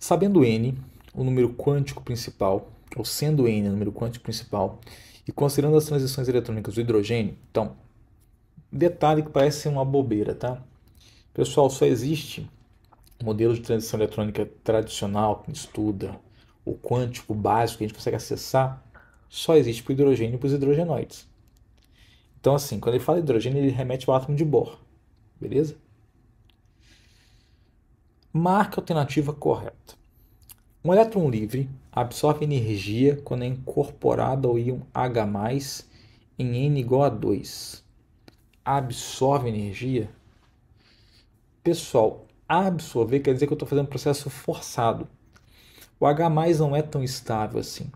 Sabendo n o número quântico principal, ou sendo n o número quântico principal, e considerando as transições eletrônicas do hidrogênio, então, detalhe que parece ser uma bobeira, tá? Pessoal, só existe modelo de transição eletrônica tradicional, que estuda o quântico básico que a gente consegue acessar, só existe para o hidrogênio e para os hidrogenoides. Então, assim, quando ele fala hidrogênio, ele remete ao átomo de Bohr, beleza? Marque a alternativa correta. Um elétron livre absorve energia quando é incorporado ao íon H+, em N igual a 2. Absorve energia? Pessoal, absorver quer dizer que eu estou fazendo um processo forçado. O H não é tão estável assim.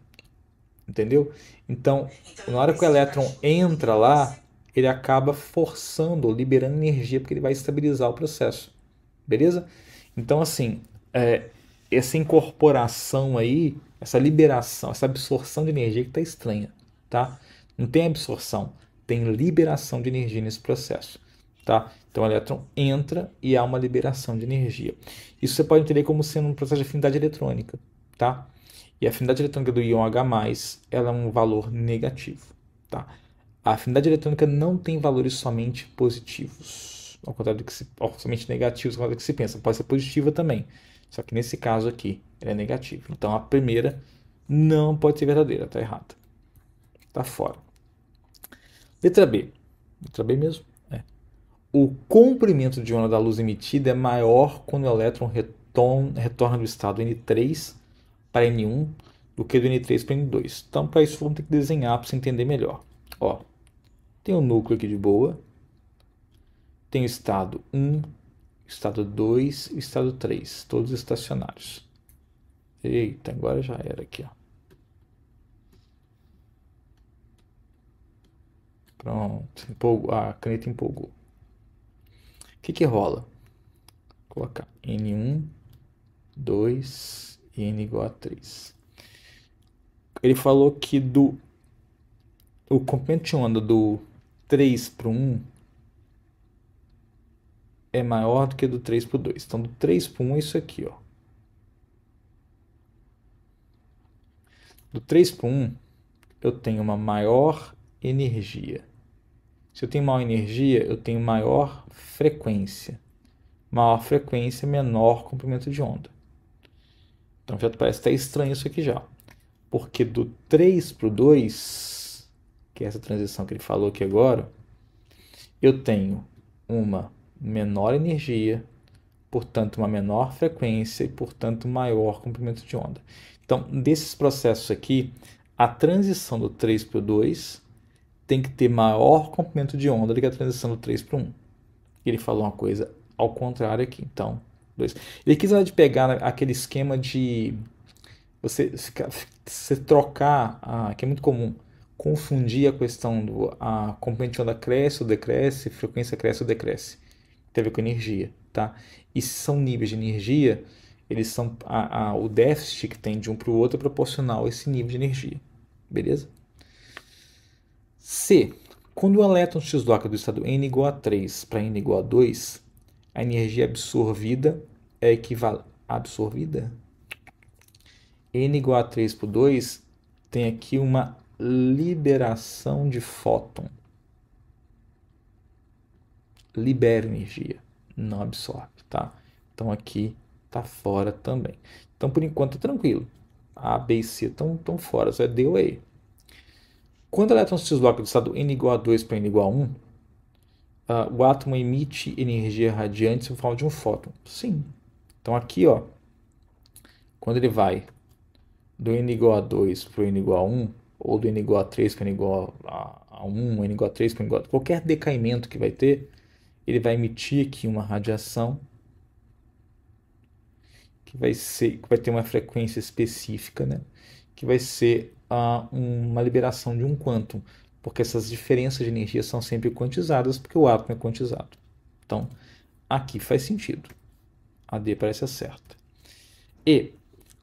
Entendeu? Então, então na hora que o elétron entra lá, ele acaba forçando, liberando energia, porque ele vai estabilizar o processo. Beleza? Então, assim, é, essa incorporação aí, essa liberação, essa absorção de energia que está estranha, tá? Não tem absorção, tem liberação de energia nesse processo, tá? Então o elétron entra e há uma liberação de energia. Isso você pode entender como sendo um processo de afinidade eletrônica, tá? E a afinidade eletrônica do íon H+, ela é um valor negativo, tá? A afinidade eletrônica não tem valores somente positivos ao contrário do que se, somente negativos, ao contrário do que se pensa. Pode ser positiva também. Só que nesse caso aqui, ela é negativa. Então a primeira não pode ser verdadeira, está errada. Está fora. Letra B. Letra B mesmo. É. O comprimento de onda da luz emitida é maior quando o elétron retorna, retorna do estado N3 para N1 do que do N3 para N2. Então, para isso, vamos ter que desenhar para você entender melhor. Ó, tem um núcleo aqui de boa, tem o estado 1, estado 2 e estado 3, todos estacionários. Eita, agora já era aqui, ó. Pronto, empolgou. Ah, a caneta empolgou. O que que rola? Vou colocar N1, 2 e N igual a 3. Ele falou que do o comprimento de onda do 3 para o 1 é maior do que do 3 por 2. Então, do 3 por 1 é isso aqui, ó. Do 3 por 1, eu tenho uma maior energia. Se eu tenho maior energia, eu tenho maior frequência. Maior frequência, menor comprimento de onda. Então já parece até estranho isso aqui já. Porque do 3 para o 2, que é essa transição que ele falou aqui agora, eu tenho uma menor energia, portanto, uma menor frequência e, portanto, maior comprimento de onda. Então, desses processos aqui, a transição do 3 para o 2 tem que ter maior comprimento de onda do que a transição do 3 para o 1. Ele falou uma coisa ao contrário aqui, então, 2. Ele quis de pegar aquele esquema de você, você trocar, ah, que é muito comum, confundir a questão do a comprimento de onda cresce ou decresce, frequência cresce ou decresce tem a ver com energia, tá? E são níveis de energia, eles são a, a, o déficit que tem de um para o outro é proporcional a esse nível de energia, beleza? C. Quando o elétron se desloca do estado n igual a 3 para n igual a 2, a energia absorvida é equivalente... Absorvida? n igual a 3 por 2 tem aqui uma liberação de fóton libera energia, não absorve, tá? Então aqui tá fora também. Então por enquanto tranquilo. A, B e C estão tão fora, só é D ou E. Quando o elétron se desloca do estado N igual a 2 para N igual a 1, uh, ah, o átomo emite energia radiante sob forma de um fóton. Sim. Então aqui, ó, quando ele vai do N igual a 2 para N igual a 1, ou do N igual a 3 para N igual a 1, N igual a 3 para N igual a... Qualquer decaimento que vai ter, ele vai emitir aqui uma radiação que vai ser que vai ter uma frequência específica, né? Que vai ser uh, uma liberação de um quantum, porque essas diferenças de energia são sempre quantizadas, porque o átomo é quantizado. Então, aqui faz sentido. A D parece certa. E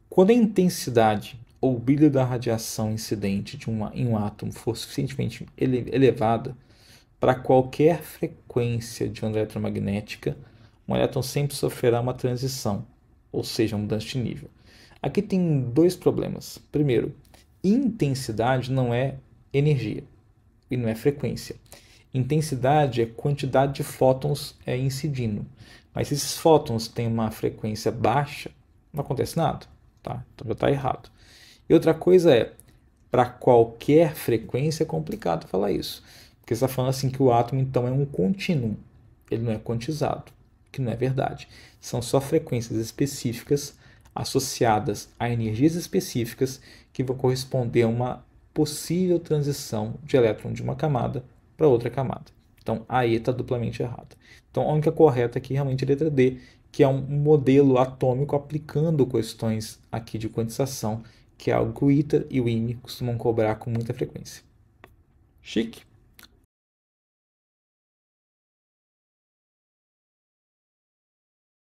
quando a intensidade ou brilho da radiação incidente de uma, em um átomo for suficientemente ele, elevada, para qualquer frequência de onda eletromagnética, um elétron sempre sofrerá uma transição, ou seja, uma mudança de nível. Aqui tem dois problemas. Primeiro, intensidade não é energia e não é frequência. Intensidade é quantidade de fótons é, incidindo. Mas se esses fótons têm uma frequência baixa, não acontece nada. Tá? Então já está errado. E outra coisa é, para qualquer frequência é complicado falar isso. Porque está falando assim que o átomo então é um contínuo, ele não é quantizado, que não é verdade. São só frequências específicas associadas a energias específicas que vão corresponder a uma possível transição de elétron de uma camada para outra camada. Então aí está duplamente errada. Então a única correta aqui realmente é a letra D, que é um modelo atômico aplicando questões aqui de quantização, que é algo que o ITA e o IME costumam cobrar com muita frequência. Chique!